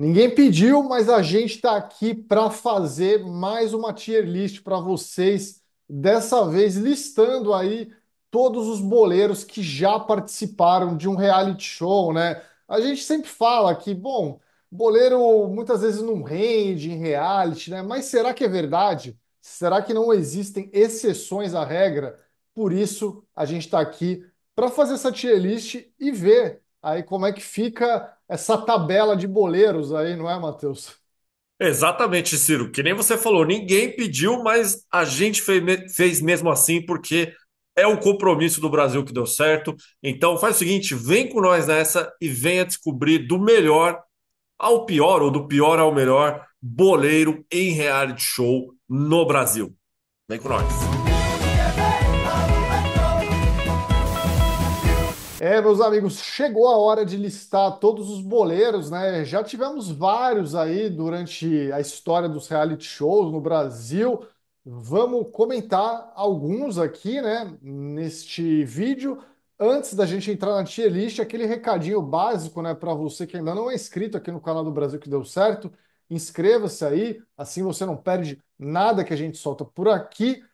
Ninguém pediu, mas a gente está aqui para fazer mais uma tier list para vocês. Dessa vez listando aí todos os boleiros que já participaram de um reality show, né? A gente sempre fala que, bom, boleiro muitas vezes não rende em reality, né? Mas será que é verdade? Será que não existem exceções à regra? Por isso a gente está aqui para fazer essa tier list e ver Aí como é que fica essa tabela de boleiros aí, não é, Matheus? Exatamente, Ciro. Que nem você falou, ninguém pediu, mas a gente fez mesmo assim, porque é o compromisso do Brasil que deu certo. Então faz o seguinte: vem com nós nessa e venha descobrir do melhor ao pior, ou do pior ao melhor, boleiro em reality show no Brasil. Vem com nós. É, meus amigos, chegou a hora de listar todos os boleiros, né? Já tivemos vários aí durante a história dos reality shows no Brasil. Vamos comentar alguns aqui, né, neste vídeo. Antes da gente entrar na tier list, aquele recadinho básico, né, para você que ainda não é inscrito aqui no canal do Brasil que deu certo, inscreva-se aí, assim você não perde nada que a gente solta por aqui.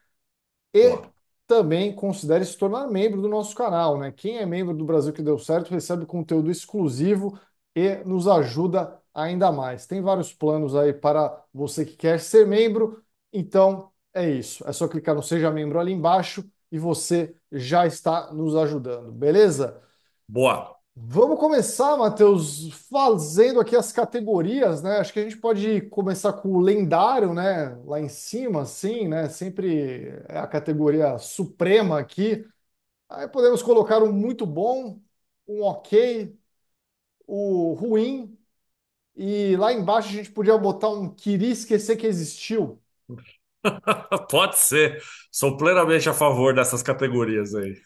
E Boa também considere se tornar membro do nosso canal, né? Quem é membro do Brasil que deu certo recebe conteúdo exclusivo e nos ajuda ainda mais. Tem vários planos aí para você que quer ser membro, então é isso. É só clicar no seja membro ali embaixo e você já está nos ajudando, beleza? Boa. Vamos começar, Matheus, fazendo aqui as categorias, né? Acho que a gente pode começar com o lendário, né? Lá em cima, assim, né? Sempre é a categoria suprema aqui. Aí podemos colocar um muito bom, um ok, o ruim, e lá embaixo a gente podia botar um queria esquecer que existiu. Pode ser. Sou plenamente a favor dessas categorias aí.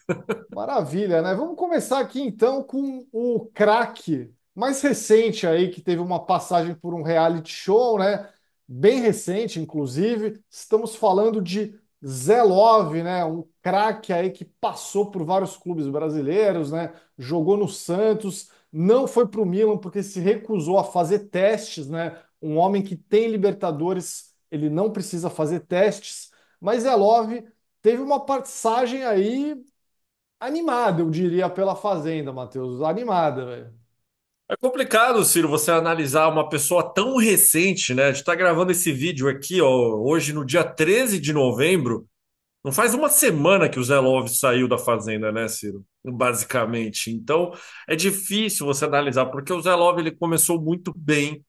Maravilha, né? Vamos começar aqui então com o craque mais recente aí, que teve uma passagem por um reality show, né? Bem recente, inclusive. Estamos falando de Zé Love, né? Um craque aí que passou por vários clubes brasileiros, né? Jogou no Santos, não foi para o Milan porque se recusou a fazer testes, né? Um homem que tem Libertadores ele não precisa fazer testes, mas Elove é, teve uma passagem aí animada, eu diria, pela Fazenda, Matheus. Animada, velho. É complicado, Ciro, você analisar uma pessoa tão recente, né? A gente tá gravando esse vídeo aqui, ó, hoje no dia 13 de novembro. Não faz uma semana que o Zé saiu da Fazenda, né, Ciro? Basicamente. Então, é difícil você analisar, porque o Zé ele começou muito bem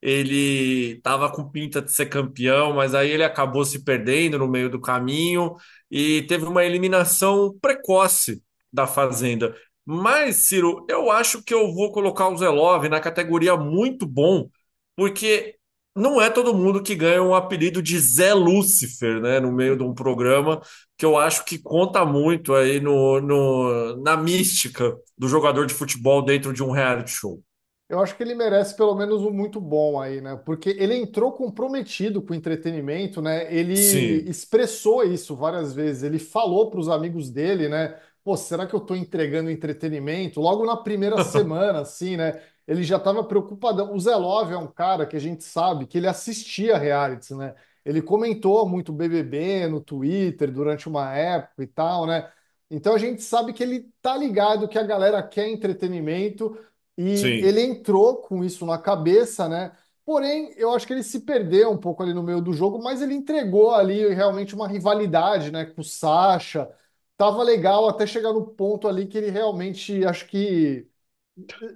ele estava com pinta de ser campeão, mas aí ele acabou se perdendo no meio do caminho e teve uma eliminação precoce da Fazenda. Mas, Ciro, eu acho que eu vou colocar o Love na categoria muito bom, porque não é todo mundo que ganha um apelido de Zé Lúcifer, né, no meio de um programa, que eu acho que conta muito aí no, no, na mística do jogador de futebol dentro de um reality show. Eu acho que ele merece pelo menos um muito bom aí, né? Porque ele entrou comprometido com o entretenimento, né? Ele Sim. expressou isso várias vezes. Ele falou para os amigos dele, né? Pô, será que eu estou entregando entretenimento? Logo na primeira semana, assim, né? Ele já estava preocupado. O Zelov é um cara que a gente sabe que ele assistia realities, né? Ele comentou muito BBB no Twitter durante uma época e tal, né? Então a gente sabe que ele tá ligado que a galera quer entretenimento, e Sim. ele entrou com isso na cabeça, né? Porém, eu acho que ele se perdeu um pouco ali no meio do jogo, mas ele entregou ali realmente uma rivalidade, né, com o Sasha. Tava legal até chegar no ponto ali que ele realmente acho que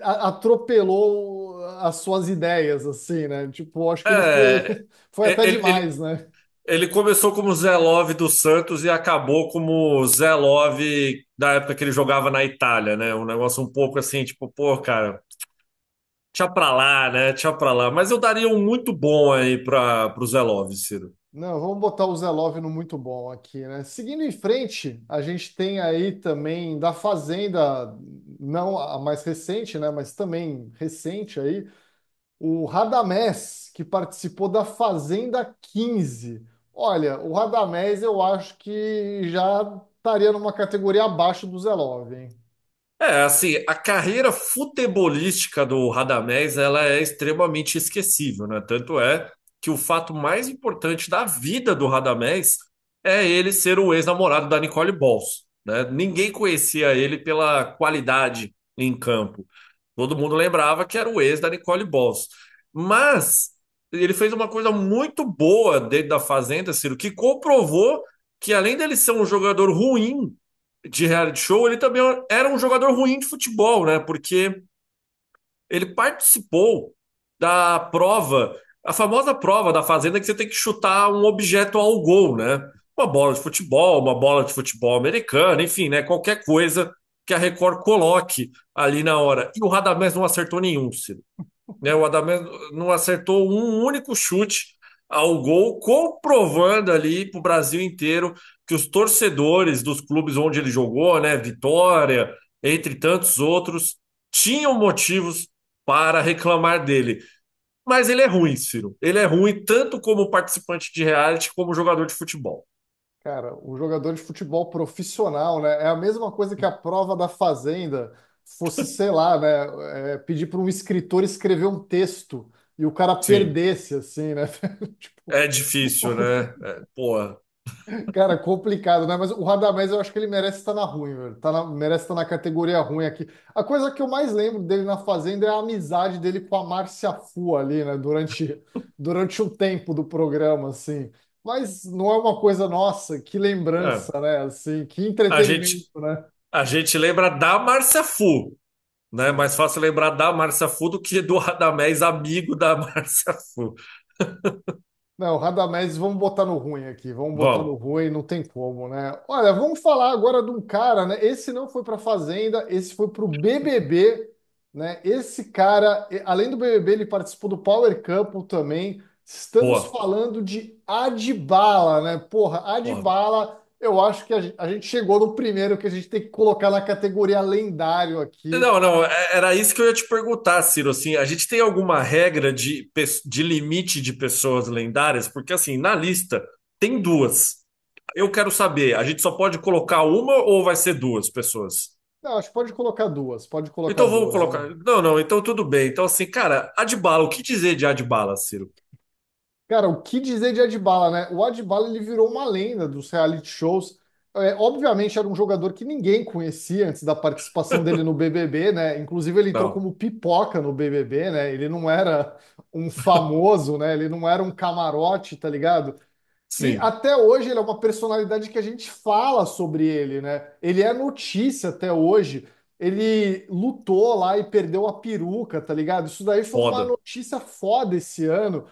atropelou as suas ideias, assim, né? Tipo, acho que é. foi, foi, é, até ele, demais, né? Ele começou como Zé Love do Santos e acabou como Zé Love da época que ele jogava na Itália, né? Um negócio um pouco assim, tipo, pô, cara, tinha pra lá, né? Tinha pra lá. Mas eu daria um muito bom aí para o Zé Love, Ciro. Não, vamos botar o Zé Love no muito bom aqui, né? Seguindo em frente, a gente tem aí também da Fazenda, não a mais recente, né? Mas também recente aí, o Radamés, que participou da Fazenda 15. Olha, o Radamés eu acho que já estaria numa categoria abaixo do Zé Love, hein? É, assim, a carreira futebolística do Radamés, ela é extremamente esquecível, né? Tanto é que o fato mais importante da vida do Radamés é ele ser o ex-namorado da Nicole Bols, né? Ninguém conhecia ele pela qualidade em campo, Todo mundo lembrava que era o ex da Nicole Balls. Mas ele fez uma coisa muito boa dentro da Fazenda, Ciro, que comprovou que além dele ser um jogador ruim de reality show, ele também era um jogador ruim de futebol, né? Porque ele participou da prova, a famosa prova da Fazenda que você tem que chutar um objeto ao gol, né? Uma bola de futebol, uma bola de futebol americano, enfim, né? Qualquer coisa que a Record coloque ali na hora. E o Radamés não acertou nenhum, Ciro. Né, o Radamés não acertou um único chute ao gol, comprovando ali para o Brasil inteiro que os torcedores dos clubes onde ele jogou, né, Vitória, entre tantos outros, tinham motivos para reclamar dele. Mas ele é ruim, Ciro. Ele é ruim tanto como participante de reality como jogador de futebol. Cara, um jogador de futebol profissional, né? É a mesma coisa que a prova da Fazenda fosse, sei lá, né? é, pedir para um escritor escrever um texto e o cara Sim. perdesse, assim, né? Tipo, É difícil, né? É, porra. cara, complicado, né? Mas o Radamés eu acho que ele merece estar na ruim, velho. Tá na- merece estar na categoria ruim aqui. A coisa que eu mais lembro dele na Fazenda é a amizade dele com a Márcia Fu ali, né? Durante, durante um tempo do programa, assim mas não é uma coisa nossa, que lembrança, né? Assim, que entretenimento, a gente, né? A gente lembra da Márcia Fu, né? Mais fácil lembrar da Márcia Fu do que do Radamés, amigo da Márcia Fu. Não, Radamés, vamos botar no ruim aqui, vamos botar Bom. no ruim, não tem como, né? Olha, vamos falar agora de um cara, né? Esse não foi para Fazenda, esse foi para o BBB, né? Esse cara, além do BBB, ele participou do Power Couple também. Estamos Boa. falando de Adibala, né? Porra, Adibala, Porra. eu acho que a gente chegou no primeiro que a gente tem que colocar na categoria lendário aqui. Não, não, é, era isso que eu ia te perguntar, Ciro. Assim, a gente tem alguma regra de, de limite de pessoas lendárias? Porque, assim, na lista tem duas. Eu quero saber, a gente só pode colocar uma ou vai ser duas pessoas? Não, acho que pode colocar duas. Pode colocar Então vamos duas, colocar. Né? Não, não, então tudo bem. Então, assim, cara, Adibala, o que dizer de Adibala, Ciro? Cara, o que dizer de Adbala, né? O Adbala ele virou uma lenda dos reality shows. É, obviamente era um jogador que ninguém conhecia antes da participação dele no BBB, né? Inclusive ele entrou não. como pipoca no BBB, né? Ele não era um famoso, né? Ele não era um camarote, tá ligado? Sim. E até hoje ele é uma personalidade que a gente fala sobre ele, né? Ele é notícia até hoje. Ele lutou lá e perdeu a peruca, tá ligado? Isso daí foi foda. uma notícia foda esse ano.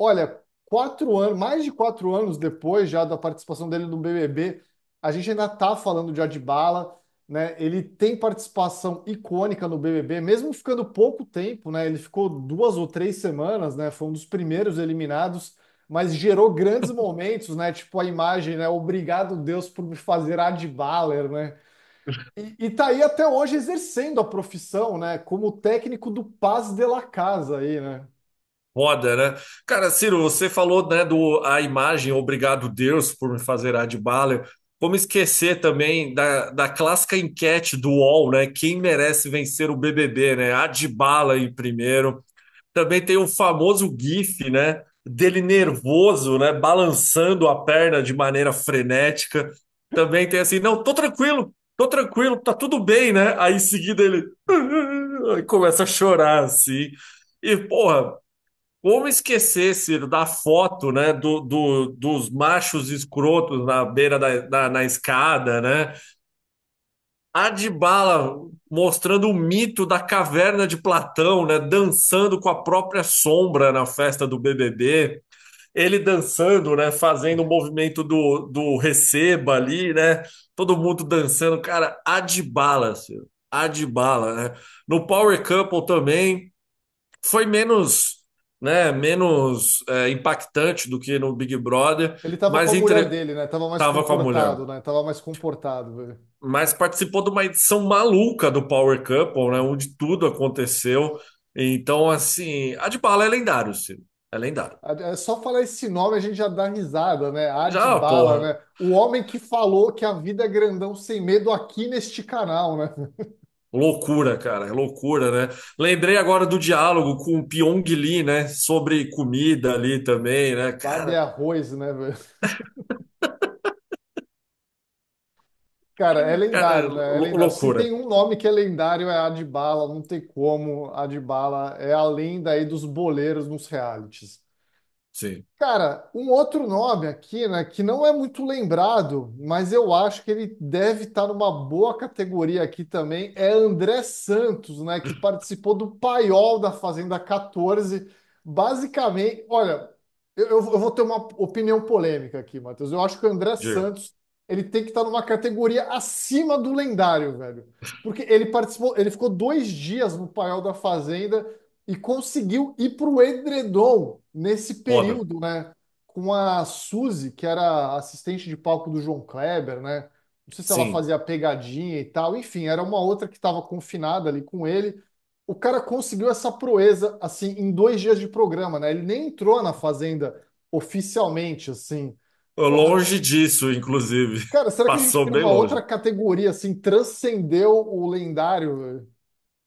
Olha, quatro anos, mais de quatro anos depois já da participação dele no BBB, a gente ainda está falando de Adbala, né? Ele tem participação icônica no BBB, mesmo ficando pouco tempo, né? Ele ficou duas ou três semanas, né? Foi um dos primeiros eliminados, mas gerou grandes momentos, né? Tipo a imagem, né? Obrigado Deus por me fazer Adbaler, né? E, e tá aí até hoje exercendo a profissão, né? Como técnico do Paz de la Casa aí, né? roda né? Cara, Ciro, você falou, né, do a imagem, obrigado Deus por me fazer a de bala. Como esquecer também da, da clássica enquete do UOL, né? Quem merece vencer o BBB, né? A de bala em primeiro. Também tem o famoso GIF, né? Dele nervoso, né? Balançando a perna de maneira frenética. Também tem assim, não, tô tranquilo, tô tranquilo, tá tudo bem, né? Aí em seguida ele começa a chorar assim. E, porra, como esquecer, Ciro, da foto né, do, do, dos machos escrotos na beira da, da na escada, né? A de bala mostrando o mito da caverna de Platão, né? Dançando com a própria sombra na festa do BBB. Ele dançando, né? Fazendo o movimento do, do receba ali, né? Todo mundo dançando. Cara, a de bala, Ciro. A de bala, né? No Power Couple também foi menos né, menos é, impactante do que no Big Brother. Ele estava mas com a entre... mulher dele, né? Tava mais tava comportado, né? Tava mais comportado, Mas participou de uma edição maluca do Power Couple, né? Onde tudo aconteceu. Então, assim, a de bala é lendário, Ciro. É lendário. É só falar esse nome a gente já dá risada, né? Adbala, né? O homem que falou que a vida é grandão sem medo aqui neste canal, né? Loucura, cara, é loucura, né? Lembrei agora do diálogo com o Pyong Lee, né? Sobre comida ali também, né? Padre Cara, arroz, né, velho? Cara, é cara, lendário, né? É lendário. Se tem um nome que é lendário, é Adibala, não tem como. Adibala é a lenda aí dos boleiros nos realities. Sim. Cara, um outro nome aqui, né, que não é muito lembrado, mas eu acho que ele deve estar tá numa boa categoria aqui também, é André Santos, né, que participou do paiol da Fazenda 14. Basicamente, olha, eu, eu vou ter uma opinião polêmica aqui, Matheus. Eu acho que o André Diga. Santos ele tem que estar tá numa categoria acima do lendário, velho. Porque ele participou, ele ficou dois dias no paiol da Fazenda, e conseguiu ir para o edredom nesse período, Foda. né? Com a Suzy, que era assistente de palco do João Kleber, né? Não sei se ela fazia fazia pegadinha e tal. Enfim, era uma outra que estava confinada ali com ele. O cara conseguiu essa proeza, assim, em dois dias de programa, né? Ele nem entrou na Fazenda oficialmente, assim. Longe disso, inclusive. Cara, será que Passou uma longe. outra categoria, assim, transcendeu o lendário?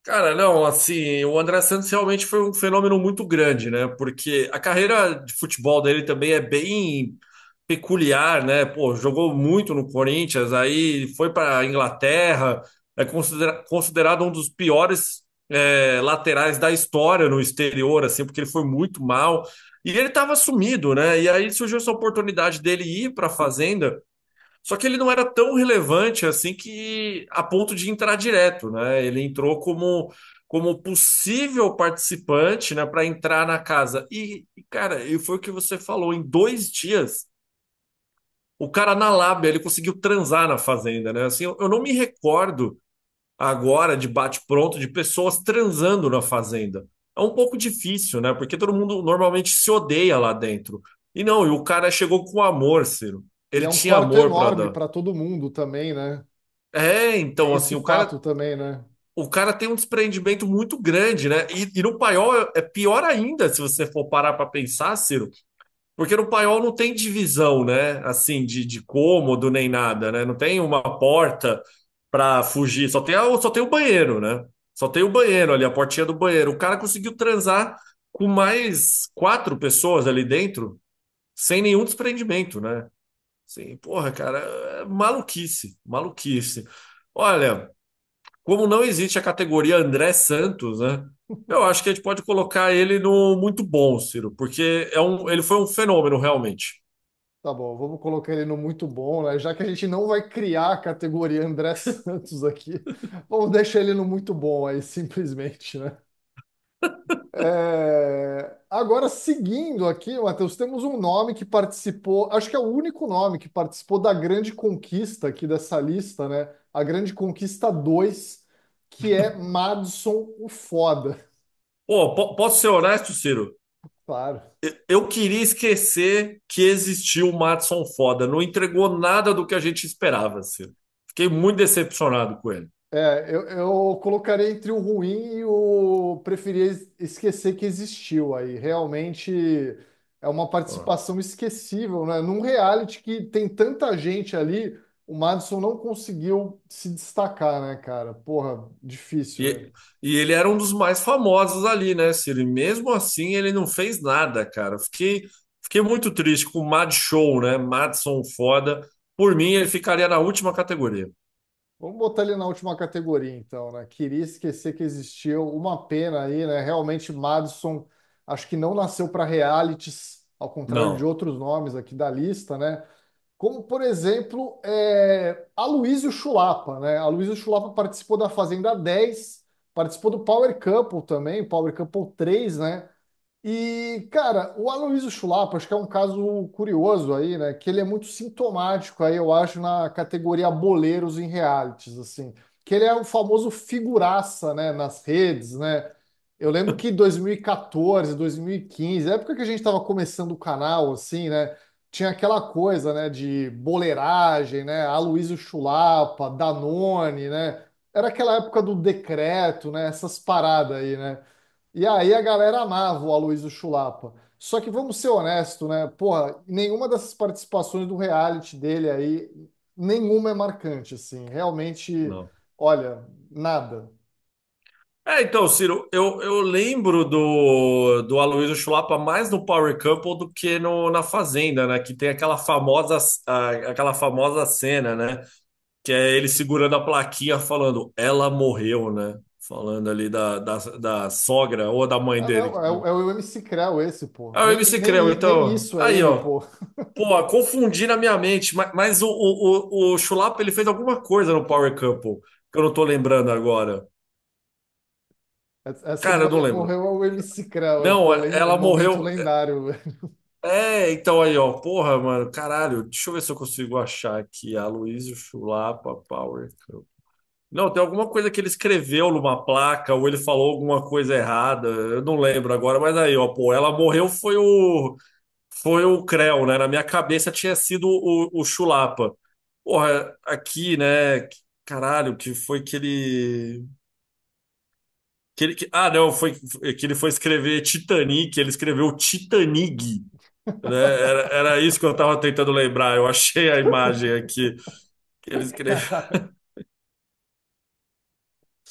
Cara, não, assim, o André Santos realmente foi um fenômeno muito grande, né? Porque a carreira de futebol dele também é bem peculiar, né? Pô, jogou muito no Corinthians, aí foi para a Inglaterra, é considera- considerado um dos piores é, laterais da história no exterior, assim, porque ele foi muito mal. E ele estava sumido, né? E aí surgiu essa oportunidade dele ir para a Fazenda. Só que ele não era tão relevante assim que a ponto de entrar direto, né? Ele entrou como como possível participante, né, para entrar na casa. E, cara, e foi o que você falou, em dois dias o cara na lábia, ele conseguiu transar na fazenda, né? Assim, eu, eu não me recordo agora de bate-pronto de pessoas transando na fazenda. É um pouco difícil, né? Porque todo mundo normalmente se odeia lá dentro. E não, e o cara chegou com amor, Ciro. Ele é um tinha quarto amor para dar. para todo mundo também, né? É, então, Tem assim, esse o cara, fato também, né? o cara tem um desprendimento muito grande, né? E, e no paiol é é pior ainda, se você for parar para pensar, Ciro, porque no paiol não tem divisão, né? Assim, de, de cômodo nem nada, né? Não tem uma porta para fugir, só tem, a, só tem o banheiro, né? Só tem o banheiro ali, a portinha do banheiro. O cara conseguiu transar com mais quatro pessoas ali dentro sem nenhum desprendimento, né? Sim, porra, cara, é maluquice, maluquice. Olha, como não existe a categoria André Santos, né? Eu acho que a gente pode colocar ele no muito bom, Ciro, porque é um, ele foi um fenômeno realmente. Tá bom, vamos colocar ele no muito bom, né? Já que a gente não vai criar a categoria André Santos aqui, vamos deixar ele no muito bom aí, simplesmente, né? É, agora, seguindo aqui, Matheus, temos um nome que participou, acho que é o único nome que participou da grande conquista aqui dessa lista, né? A grande conquista 2, que é Madison o Foda. Pô, oh, posso ser honesto, Ciro? Claro. Eu queria esquecer que existiu o Madison Foda. Não entregou nada do que a gente esperava, Ciro. Fiquei muito decepcionado com ele. É, eu, eu colocaria entre o ruim e o preferia esquecer que existiu aí. Realmente é uma ah. participação esquecível, né? Num reality que tem tanta gente ali, o Madison não conseguiu se destacar, né, cara? Porra, difícil, velho. E, e ele era um dos mais famosos ali, né, Siri? mesmo assim ele não fez nada, cara. Fiquei, fiquei muito triste com o Mad Show, né? Madison, foda. Por mim, ele ficaria na última categoria. Vamos botar ele na última categoria, então, né? Queria esquecer que existiu uma pena aí, né? Realmente, Madison, acho que não nasceu para realities, ao contrário não. de outros nomes aqui da lista, né? Como, por exemplo, é... Luísa Chulapa, né? Luísa Chulapa participou da Fazenda 10, participou do Power Couple também, Power Couple 3, né? E, cara, o Aloysio Chulapa, acho que é um caso curioso aí, né? Que ele é muito sintomático aí, eu acho, na categoria boleiros em realities, assim. Que ele é o famoso figuraça, né? Nas redes, né? Eu lembro que 2014, 2015, época que a gente estava começando o canal, assim, né? Tinha aquela coisa, né? De boleiragem, né? Aloysio Chulapa, Danone, né? Era aquela época do decreto, né? Essas paradas aí, né? E aí a galera amava o Aloysio Chulapa. Só que vamos ser honestos, né? Porra, nenhuma dessas participações do reality dele aí, nenhuma é marcante, assim. Realmente, Não. olha, nada. É, então, Ciro, eu, eu lembro do, do Aloysio Chulapa mais no Power Couple do que no, na Fazenda, né? Que tem aquela famosa, aquela famosa cena, né? Que é ele segurando a plaquinha falando, ela morreu, né? Falando ali da, da, da sogra ou da mãe dele. é, o- é o MC Creu esse, pô. é o Nem, MC Creu, nem então. isso é Aí, ele, ó. pô. Pô, confundi na minha mente, mas, o, o, o, o Chulapa ele fez alguma coisa no Power Couple, que eu não tô lembrando agora. Essa Cara, eu não lembro. morreu ao é MC Creu, Não, pô. ela é morreu. lendário, velho. É, é, então aí, ó. Porra, mano, caralho. Deixa eu ver se eu consigo achar aqui. Luísa Chulapa Power Couple. Não, tem alguma coisa que ele escreveu numa placa ou ele falou alguma coisa errada, eu não lembro agora, mas aí, ó, pô, ela morreu foi o foi o Creu, né? Na minha cabeça tinha sido o, o Chulapa. Porra, aqui, né? Caralho, que foi que ele que ele que, ah, não, foi que ele foi escrever Titanic, ele escreveu Titanic, né? Era, era isso que eu tava tentando lembrar. Eu achei a imagem aqui que ele escreveu.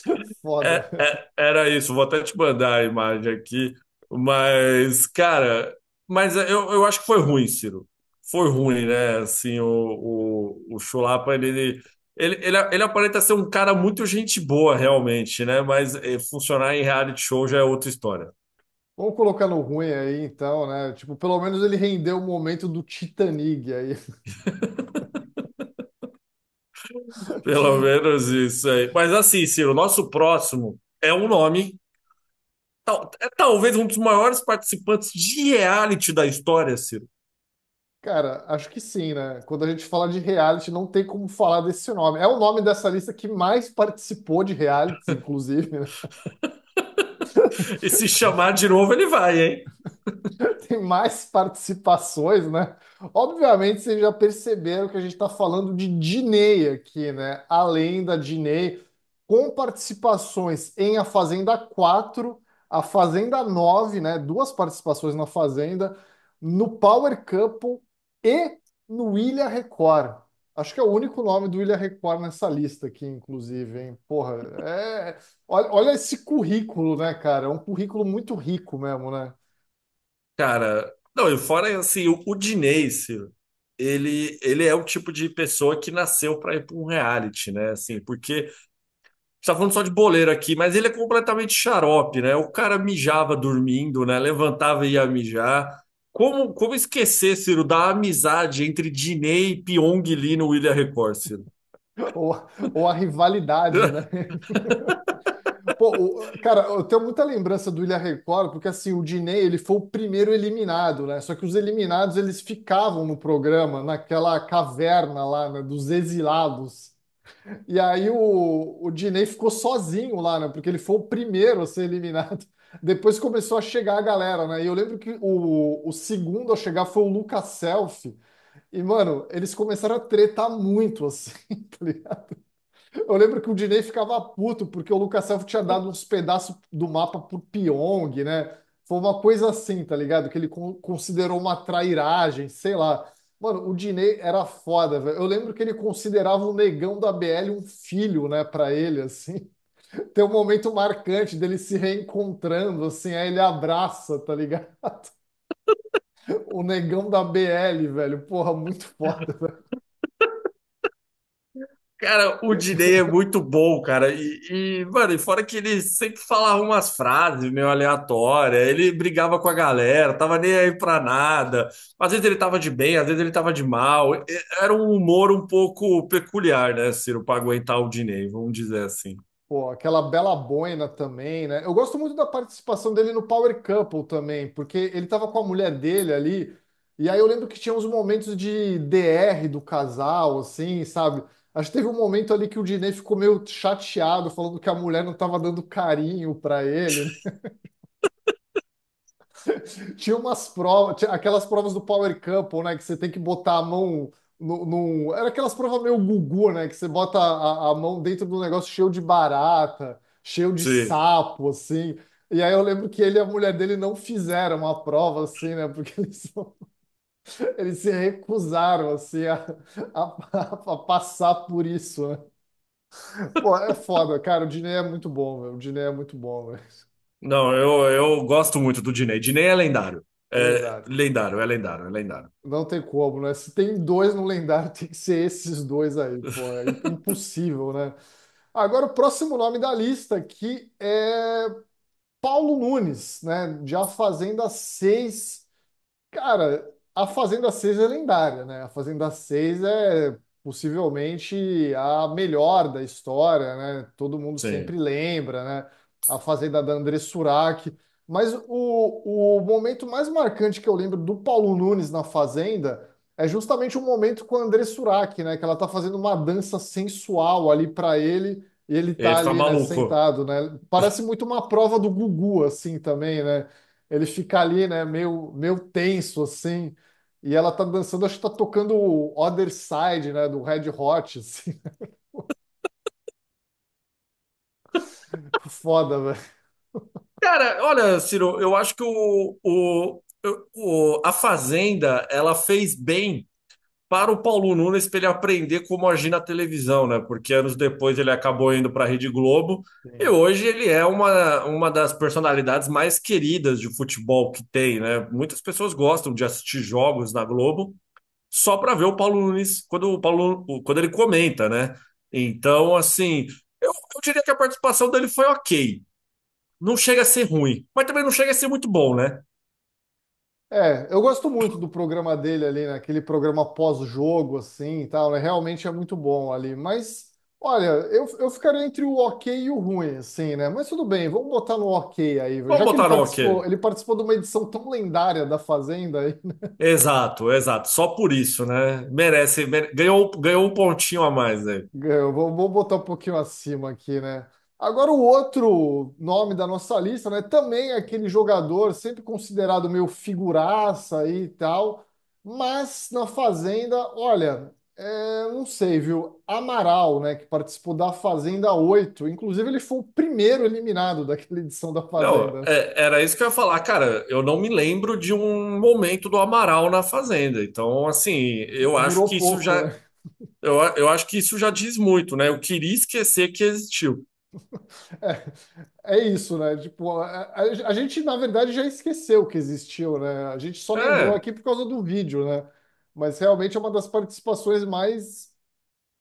Foda. É, é, era isso, vou até te mandar a imagem aqui. Mas, cara, mas é, eu, eu acho que foi ruim, Ciro. Foi ruim, né? Assim, o, o, o Chulapa, ele, ele, ele, ele aparenta ser um cara muito gente boa, realmente, né? Mas eh, funcionar em reality show já é outra história. Vamos colocar no ruim aí, então, né? Tipo, pelo menos ele rendeu o momento do Titanic aí. Pelo menos isso aí. Mas assim, Ciro, o nosso próximo é um nome. Tal, é talvez um dos maiores participantes de reality da história, Ciro. Cara, acho que sim, né? Quando a gente fala de reality, não tem como falar desse nome. É o nome dessa lista que mais participou de reality, inclusive. Né? e se chamar de novo, ele vai, hein? Tem mais participações, né? Obviamente, vocês já perceberam que a gente está falando de Dinei aqui, né? Além da Dinei, com participações em A Fazenda 4, A Fazenda 9, né? Duas participações na Fazenda, no Power Couple e no Ilha Record. Acho que é o único nome do William Record nessa lista aqui, inclusive, hein? Porra, é... olha, olha esse currículo, né, cara? É um currículo muito rico mesmo, né? Cara, não, e fora assim, o, o ele, ele é o tipo de pessoa que nasceu para ir para um reality, né? Assim, porque está falando só de boleiro aqui, mas ele é completamente xarope, né? O cara mijava dormindo, né? Levantava e ia mijar. Como, como esquecer, Ciro, da amizade entre Dinei e Pyong Lee no William Record, Ciro? Ou, ou a rivalidade, né? Pô, o, cara, eu tenho muita lembrança do William Record, porque assim, o Dinei, ele foi o primeiro eliminado, né? Só que os eliminados, eles ficavam no programa, naquela caverna lá, né, dos exilados. E aí o, o Diney ficou sozinho lá, né? Porque ele foi o primeiro a ser eliminado. Depois começou a chegar a galera, né? E eu lembro que o, o segundo a chegar foi o Lucas Selfie. E, mano, eles começaram a tretar muito, assim, tá ligado? Eu lembro que o Dinei ficava puto, porque o Lucas Selfie tinha dado uns pedaços do mapa pro Pyong, né? Foi uma coisa assim, tá ligado? Que ele considerou uma trairagem, sei lá. Mano, o Dinei era foda, velho. Eu lembro que ele considerava o negão da BL um filho, né, pra ele, assim tem um momento marcante dele se reencontrando, assim, aí ele abraça, tá ligado? O negão da BL, velho. Porra, muito foda, velho. Cara, o Diney é muito bom, cara. E, e, mano, e fora que ele sempre falava umas frases meio aleatórias, ele brigava com a galera, tava nem aí pra nada. Às vezes ele tava de bem, às vezes ele tava de mal. Era um humor um pouco peculiar, né, Ciro, pra aguentar o Diney, vamos dizer assim. Pô, aquela bela boina também, né? Eu gosto muito da participação dele no Power Couple também, porque ele tava com a mulher dele ali, e aí eu lembro que tinha uns momentos de DR do casal, assim, sabe? Acho que teve um momento ali que o Diney ficou meio chateado, falando que a mulher não tava dando carinho para ele. Tinha umas provas, aquelas provas do Power Couple, né? Que você tem que botar a mão no, no, era aquelas provas meio gugu, né? Que você bota a, a mão dentro do negócio cheio de barata, cheio de Sim. sapo, assim. E aí eu lembro que ele e a mulher dele não fizeram uma prova, assim, né? Porque eles, só- eles se recusaram, assim, a, a- a passar por isso, né? Pô, é foda, cara. O Dinei é muito bom, velho. O Dinei é muito bom, velho. Não, eu, eu gosto muito do Dinei. Dinei é lendário. É, é lendário. é lendário, é lendário. Não tem como, né? Se tem dois no lendário, tem que ser esses dois aí, pô. É impossível, né? Agora, o próximo nome da lista que é Paulo Nunes, né? Já Fazenda 6. Cara, a Fazenda 6 é lendária, né? A Fazenda 6 é possivelmente a melhor da história, né? Todo mundo Sim. sempre lembra, né? A Fazenda da André Surak. Mas o, o momento mais marcante que eu lembro do Paulo Nunes na Fazenda é justamente o momento com a André Surak, né? Que ela tá fazendo uma dança sensual ali para ele e ele tá ele ali né, sentado, né? Parece muito uma prova do Gugu, assim, também, né? Ele fica ali, né, meio, meio tenso, assim, e ela tá dançando, acho que tá tocando o Other Side, né, do Red Hot, assim. Foda, velho. Cara, olha, Ciro, eu acho que o, o, o, a Fazenda ela fez bem para o Paulo Nunes para ele aprender como agir na televisão, né? Porque anos depois ele acabou indo para a Rede Globo e hoje ele é uma, uma das personalidades mais queridas de futebol que tem, né? Muitas pessoas gostam de assistir jogos na Globo só para ver o Paulo Nunes quando o Paulo quando ele comenta, né? Então, assim, eu, eu diria que a participação dele foi ok não chega a ser ruim, mas também não chega a ser muito bom, né? É, eu gosto muito do programa dele ali, naquele né? programa pós-jogo, assim e tal, né? Realmente é muito bom ali. Mas, olha, eu, eu ficaria entre o ok e o ruim, assim, né? Mas tudo bem, vamos botar no ok aí. Vamos Já que ele botar no ok. ele participou de uma edição tão lendária da Fazenda aí, né? Exato, exato. Só por isso, né? Merece, mere- ganhou, ganhou um pontinho a mais aí. Eu vou, vou botar um pouquinho acima aqui, né? Agora, o outro nome da nossa lista, né? Também é aquele jogador sempre considerado meio figuraça e tal, mas na Fazenda, olha, é, não sei, viu? Amaral, né? Que participou da Fazenda 8. Inclusive, ele foi o primeiro eliminado daquela edição da Fazenda. Não, é, era isso que eu ia falar, cara. Eu não me lembro de um momento do Amaral na Fazenda. Então, assim, eu acho que pouco, isso já. Né? Eu, eu acho que isso já diz muito, né? Eu queria esquecer que existiu. É, é, isso, né? Tipo, a, a, a, gente, na verdade, já esqueceu que existiu, né? A gente só é. lembrou É, aqui por causa do vídeo, né? Mas realmente é uma das participações mais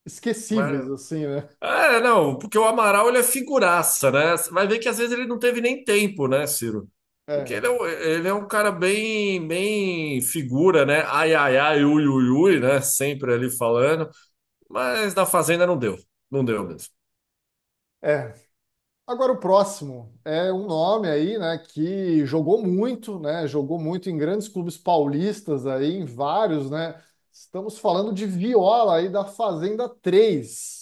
esquecíveis, mas... assim, né? É, não, porque o Amaral ele é figuraça, né? Vai ver que às vezes ele não teve nem tempo, né, Ciro? É. Porque ele é, um- ele é um cara bem, bem figura, né? Ai, ai, ai, ui, ui, ui, né? Sempre ali falando. Mas na Fazenda não deu. Não deu mesmo. É. Agora o próximo é um nome aí, né, que jogou muito, né, jogou muito em grandes clubes paulistas aí, em vários, né? Estamos falando de Viola aí da Fazenda 3.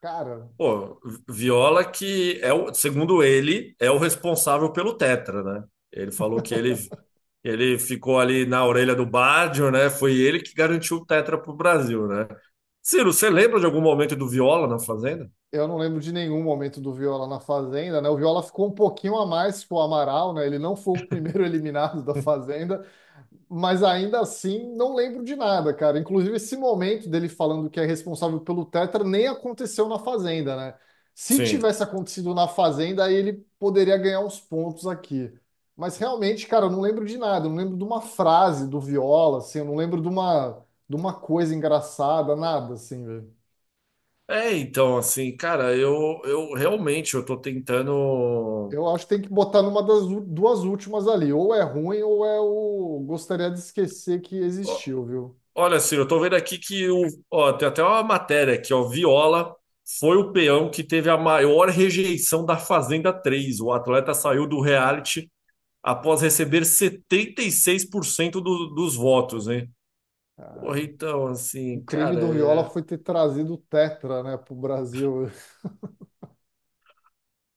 Cara, Pô, Viola que é o, segundo ele, é o responsável pelo Tetra, né? Ele falou que ele ele ficou ali na orelha do Baggio, né? Foi ele que garantiu o Tetra pro Brasil, né? Ciro, você lembra de algum momento do Viola na Fazenda? Eu não lembro de nenhum momento do Viola na Fazenda, né? O Viola ficou um pouquinho a mais com tipo, o Amaral, né? Ele não foi o primeiro eliminado da Fazenda, mas ainda assim não lembro de nada, cara. Inclusive, esse momento dele falando que é responsável pelo Tetra nem aconteceu na Fazenda, né? Se Sim. tivesse acontecido na Fazenda, aí ele poderia ganhar uns pontos aqui. Mas realmente, cara, eu não lembro de nada. Eu não lembro de uma frase do Viola, assim, eu não lembro de uma de uma coisa engraçada, nada assim, velho. É, então, assim, cara, eu, eu realmente eu tô tentando. Eu acho que tem que botar numa das duas últimas ali. Ou é ruim, ou é o. Gostaria de esquecer que existiu, viu? Olha, Ciro, eu tô vendo aqui que o, ó, tem até uma matéria aqui, ó. Viola foi o peão que teve a maior rejeição da Fazenda 3. O atleta saiu do reality após receber 76% do- dos votos, hein? Né? Porra, então, assim, O crime cara, do Viola é... foi ter trazido o Tetra, né, pro Brasil.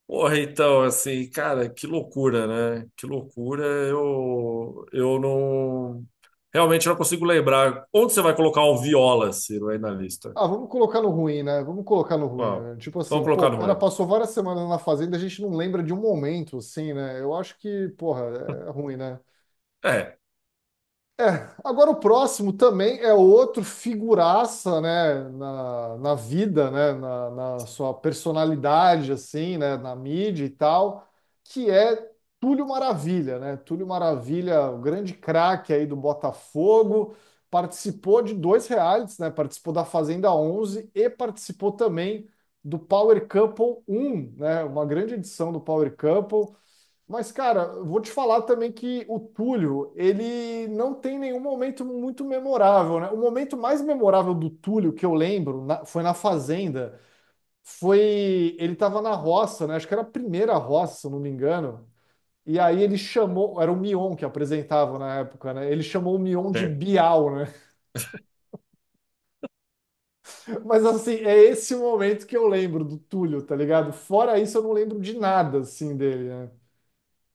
Porra, então, assim, cara, que loucura, né? Que loucura, eu, eu não... Realmente não consigo lembrar. Onde você vai colocar o Viola, Ciro, aí na lista? Ah, vamos colocar no ruim, né? Vamos colocar no ruim, né? Tipo assim, vamos pô, no ruim. passou várias semanas na fazenda, a gente não lembra de um momento, assim, né? Eu acho que, porra, é ruim, né? É. É, agora o próximo também é outro figuraça, né, na, na vida, né, na, na sua personalidade, assim, né, na mídia e tal, que é Túlio Maravilha, né? Túlio Maravilha, o grande craque aí do Botafogo, participou de dois realities, né? Participou da Fazenda 11 e participou também do Power Couple 1, né? Uma grande edição do Power Couple. Mas, cara, vou te falar também que o Túlio, ele não tem nenhum momento muito memorável, né? O momento mais memorável do Túlio que eu lembro na, foi na Fazenda. Foi. Ele tava na roça, né? Acho que era a primeira roça, se eu não me engano. E aí ele chamou. Era o Mion que apresentava na época, né? Ele chamou o Mion de Bial, né? Mas assim, é esse o momento que eu lembro do Túlio, tá ligado? Fora isso, eu não lembro de nada assim dele, né?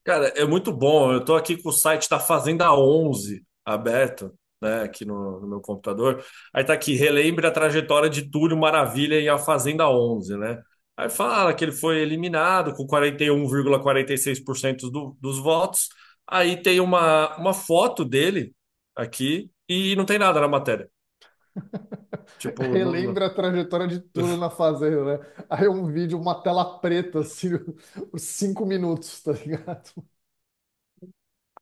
Cara, é muito bom. Eu estou aqui com o site da Fazenda 11 aberto, né, aqui no, no meu computador. Aí está aqui, relembre a trajetória de Túlio Maravilha e a Fazenda 11, né? Aí fala que ele foi eliminado com 41,46% do, dos votos. Aí tem uma, uma foto dele aqui e não tem nada na matéria. Tipo, Relembra a trajetória de tudo na Fazenda, né? Aí um vídeo, uma tela preta, assim, por cinco minutos, tá ligado?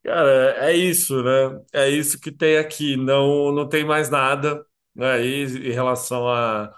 Cara, é isso, né? É isso que tem aqui. Não, não tem mais nada, né? em relação a,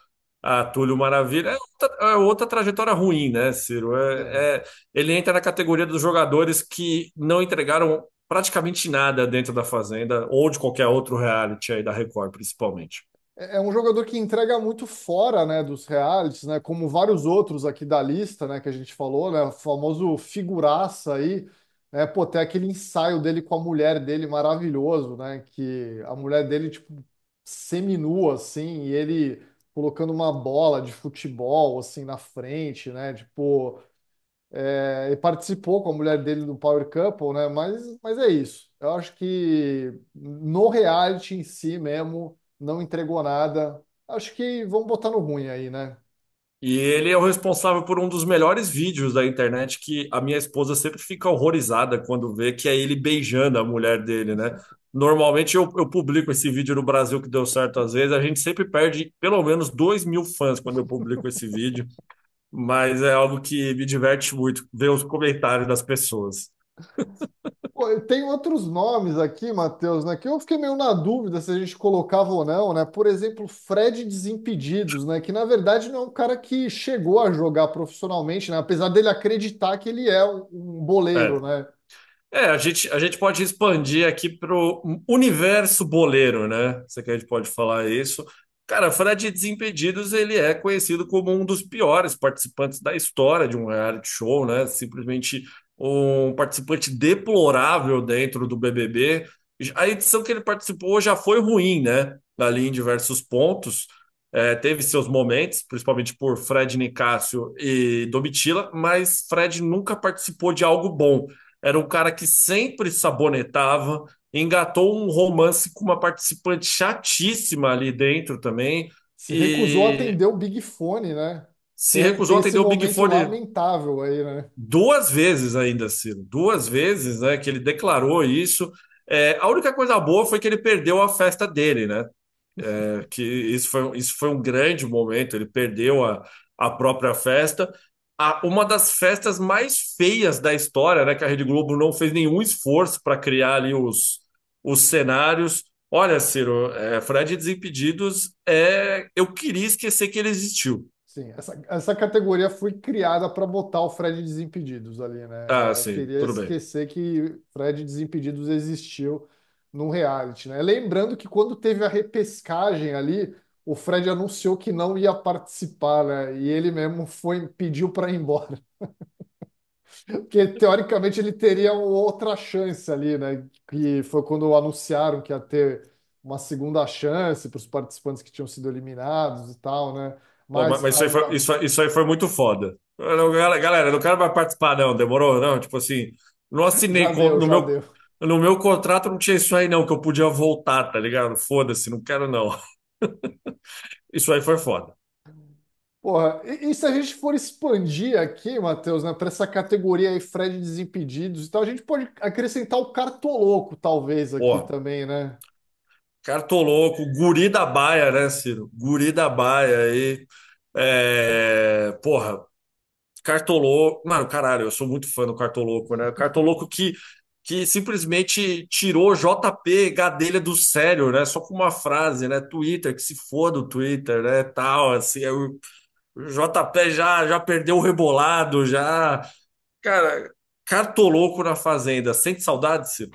a Túlio Maravilha. É outra, é outra trajetória ruim, né, Ciro? É. É, é- ele entra na categoria dos jogadores que não entregaram praticamente nada dentro da Fazenda ou de qualquer outro reality aí da Record, principalmente. É, é um jogador que entrega muito fora, né, dos realities, né, como vários outros aqui da lista, né, que a gente falou, né, o famoso figuraça aí, né, pô, tem aquele ensaio dele com a mulher dele maravilhoso, né, que a mulher dele, tipo, seminua, assim, e ele colocando uma bola de futebol, assim, na frente, né, tipo, é, e participou com a mulher dele do Power Couple, né, mas, mas é isso, eu acho que no reality em si mesmo, não entregou nada. Acho que vamos botar no ruim aí, né? E ele é o responsável por um dos melhores vídeos da internet que a minha esposa sempre fica horrorizada quando vê, que é ele beijando a mulher dele, né? Normalmente eu, eu publico esse vídeo no Brasil que deu certo às vezes, a gente sempre perde pelo menos 2 mil fãs quando eu publico esse vídeo, mas é algo que me diverte muito ver os comentários das pessoas. Tem outros nomes aqui, Matheus, né, que eu fiquei meio na dúvida se a gente colocava ou não, né? Por exemplo, Fred Desimpedidos, né? Que na verdade não é um cara que chegou a jogar profissionalmente, né? Apesar dele acreditar que ele é um boleiro, é. né? É, a gente, a gente pode expandir aqui pro universo boleiro, né? Você é que a gente pode falar isso. Cara, Fred Desimpedidos, ele é conhecido como um dos piores participantes da história de um reality show, né? Simplesmente um participante deplorável dentro do BBB. A edição que ele participou já foi ruim, né? Ali em diversos pontos. É, teve seus momentos, principalmente por Fred Nicásio e Domitila, mas Fred nunca participou de algo bom. Era um cara que sempre sabonetava, engatou um romance com uma participante chatíssima ali dentro também. Se e... recusou a atender o Big Fone, né? se tem, recusou a atender o Big Fone. lamentável aí, né? Duas vezes ainda, Ciro. Duas vezes, né? Que ele declarou isso. É, a única coisa boa foi que ele perdeu a festa dele, né? É, que isso foi, isso foi um grande momento. Ele perdeu a, a própria festa. A, uma das festas mais feias da história, né? Que a Rede Globo não fez nenhum esforço para criar ali os, os cenários. Olha, Ciro, é, Fred Desimpedidos, é, eu queria esquecer que ele existiu. Sim, essa, essa categoria foi criada para botar o Fred Desimpedidos ali, né? Ah, Eu sim, queria tudo esquecer bem. que Fred Desimpedidos existiu no reality, né? Lembrando que quando teve a repescagem ali, o Fred anunciou que não ia participar, né? E ele mesmo foi pediu para ir embora. Porque teoricamente ele teria outra chance ali, né? Que foi quando anunciaram que ia ter uma segunda chance para os participantes que tinham sido eliminados e tal, né? Mas, mas isso, aí foi, isso, isso, aí foi muito foda. Não, galera, não quero mais participar, não. Demorou, não? Tipo assim, não assinei deu, no, meu, no meu contrato, não tinha isso aí, não, que eu podia voltar, tá ligado? Foda-se, não quero, não. isso aí foi foda. Porra, e, e, se a gente for expandir aqui, Matheus, né, para essa categoria aí, Fred Desimpedidos e tal, a gente pode acrescentar o Cartoloco, talvez, aqui Porra. também, né? Cartoloco, guri da baia, né, Ciro? Guri da baia aí. É, porra, Cartoloco. Mano, caralho, eu sou muito fã do Cartoloco, né? Cartoloco que, que simplesmente tirou JP Gadelha do sério, né? Só com uma frase, né? Twitter, que se foda o Twitter, né? Tal, assim. o JP já, já perdeu o rebolado, já. Cara, Cartoloco na Fazenda. Sente saudade, Ciro?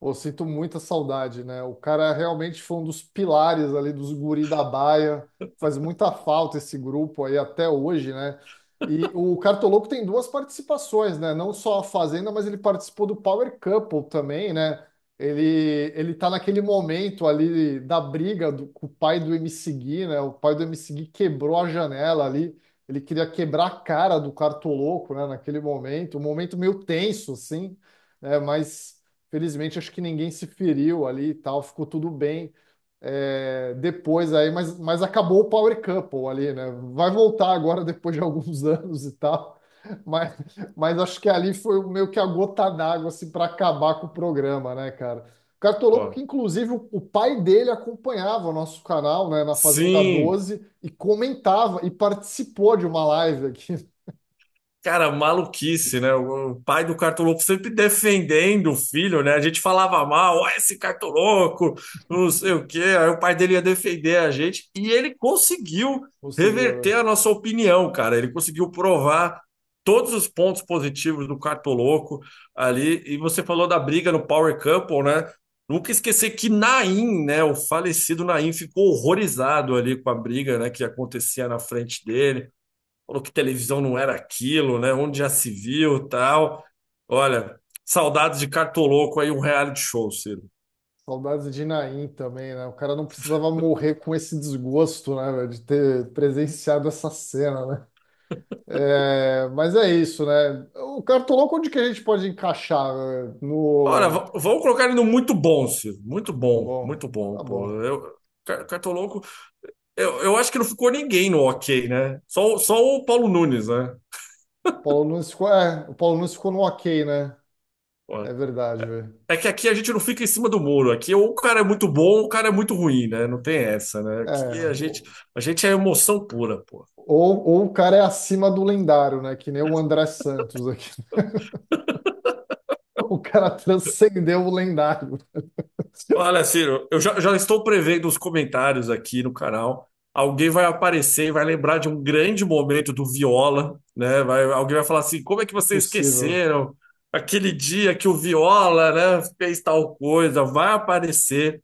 eu sinto muita saudade, né? O cara realmente foi um dos pilares ali dos guri da Baia. Faz muita falta esse grupo aí até hoje, né? E o Cartoloco tem duas participações, né? Não só a Fazenda, mas ele participou do Power Couple também, né? Ele, ele tá naquele momento ali da briga do, com o pai do MC Gui, né? O pai do MC Gui quebrou a janela ali. Ele queria quebrar a cara do Cartoloco, né? Naquele momento. Um momento meio tenso, assim. Né? Mas Felizmente, acho que ninguém se feriu ali e tal, ficou tudo bem. É, depois aí, mas, mas acabou o Power Couple ali, né? Vai voltar agora depois de alguns anos e tal. Mas, mas acho que ali foi meio que a gota d'água assim, para acabar com o programa, né, cara? O Cartoloco, que inclusive o pai dele acompanhava o nosso canal, né, na Fazenda Sim. 12 e comentava e participou de uma live aqui. Cara, maluquice, né? O pai do Cartoloco sempre defendendo o filho, né? A gente falava mal, ó, esse Cartoloco, não sei o quê. Aí o pai dele ia defender a gente e ele conseguiu, conseguiu reverter é. a nossa opinião, cara. Ele conseguiu provar todos os pontos positivos do Cartoloco ali. E você falou da briga no Power Couple, né? Nunca esquecer que Naim, né, o falecido Naim, ficou horrorizado ali com a briga né, que acontecia na frente dele falou que televisão não era aquilo, né? Onde já se viu tal. Olha, saudades de Cartoloco aí, um reality show, Ciro. Saudades de Naim também, né? O cara não precisava morrer com esse desgosto, né, velho, de ter presenciado essa cena, né? É, mas é isso, né? O Cartoloco, onde que a gente pode encaixar? Né? no? Olha, vamos colocar ele no muito bom, Ciro. Muito Tá bom, muito bom, tá bom. pô. Eu, Cartoloco. Eu, eu acho que não ficou ninguém no ok, né? Só, só o Paulo Nunes, né? O Paulo Nunes ficou, é, o Paulo Nunes ficou no ok, né? É verdade, é, velho. É que aqui a gente não fica em cima do muro. Aqui ou o cara é muito bom ou o cara é muito ruim, né? Não tem essa, né? É. Aqui É, a gente, a gente é emoção pura, pô. ou, ou o cara é acima do lendário, né? Que nem o André Santos aqui. cara transcendeu o lendário. Olha, Ciro, eu já, já estou prevendo os comentários aqui no canal. Alguém vai aparecer e vai lembrar de um grande momento do Viola, né? Vai, alguém vai falar assim: como é que vocês Possível. esqueceram aquele dia que o Viola né, fez tal coisa? Vai aparecer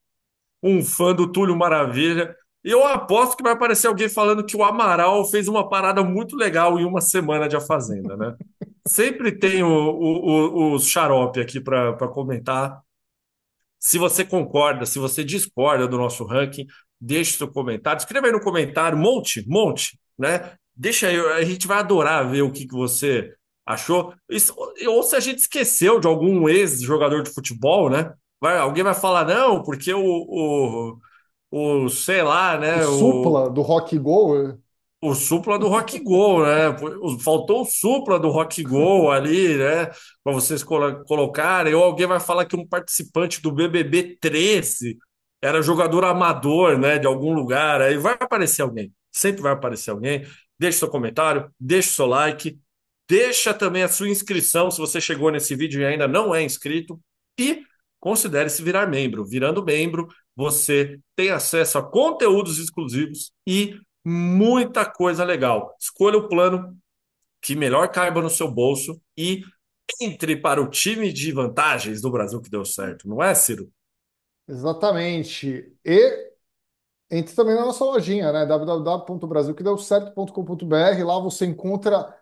um fã do Túlio Maravilha eu aposto que vai aparecer alguém falando que o Amaral fez uma parada muito legal em uma semana de A Fazenda, né? Sempre tem o, o, o, o xarope aqui para comentar. Se você concorda, se você discorda do nosso ranking, deixe seu comentário. Escreva aí no comentário, monte, monte, né? Deixa aí, a gente vai adorar ver o que, que você achou. Isso, ou se a gente esqueceu de algum ex-jogador de futebol, né? Vai, alguém vai falar, não, porque o, o o, sei lá, né? O Supla do Rock Go. O Supla do Rock Go, é? né? Faltou o Supla do Rock Go ali, né? Para vocês colo colocarem. Ou alguém vai falar que um participante do BBB 13 era jogador amador, né? De algum lugar. Aí vai aparecer alguém. Sempre vai aparecer alguém. Deixe seu comentário, deixe seu like, deixa também a sua inscrição se você chegou nesse vídeo e ainda não é inscrito. E considere se virar membro. Virando membro, você tem acesso a conteúdos exclusivos e muita coisa legal. Escolha o plano que melhor caiba no seu bolso e entre para o time de vantagens do Brasil que deu certo, não é, Ciro? Exatamente. E entre também na nossa lojinha, né? www.brasilquedeucerto.com.br. Lá você encontra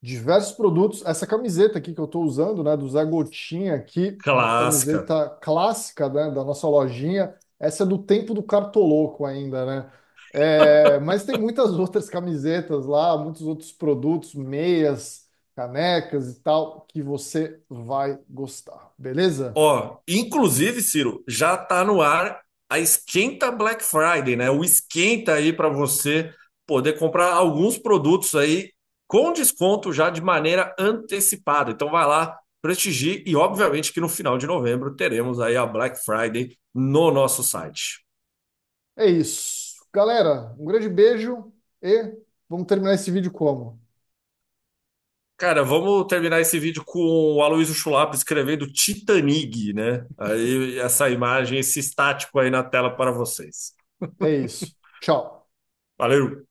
diversos produtos. Essa camiseta aqui que eu estou usando, né? Do Zé Gotinha aqui. Clássica. Camiseta clássica né? da nossa lojinha. Essa é do tempo do cartoloco ainda, né? É, mas tem muitas outras camisetas lá, muitos outros produtos, meias, canecas e tal, que você vai gostar, beleza? Ó, inclusive, Ciro, já tá no ar a Esquenta Black Friday, né? O esquenta aí para você poder comprar alguns produtos aí com desconto já de maneira antecipada. Então vai lá prestigie e, obviamente, que no final de novembro teremos aí a Black Friday no nosso site. É isso. Galera, um grande beijo e vamos terminar esse vídeo como? Cara, vamos terminar esse vídeo com o Aloysio Chulapa escrevendo Titanic, né? Aí essa imagem, esse estático aí na tela para vocês. É isso. Tchau. Valeu.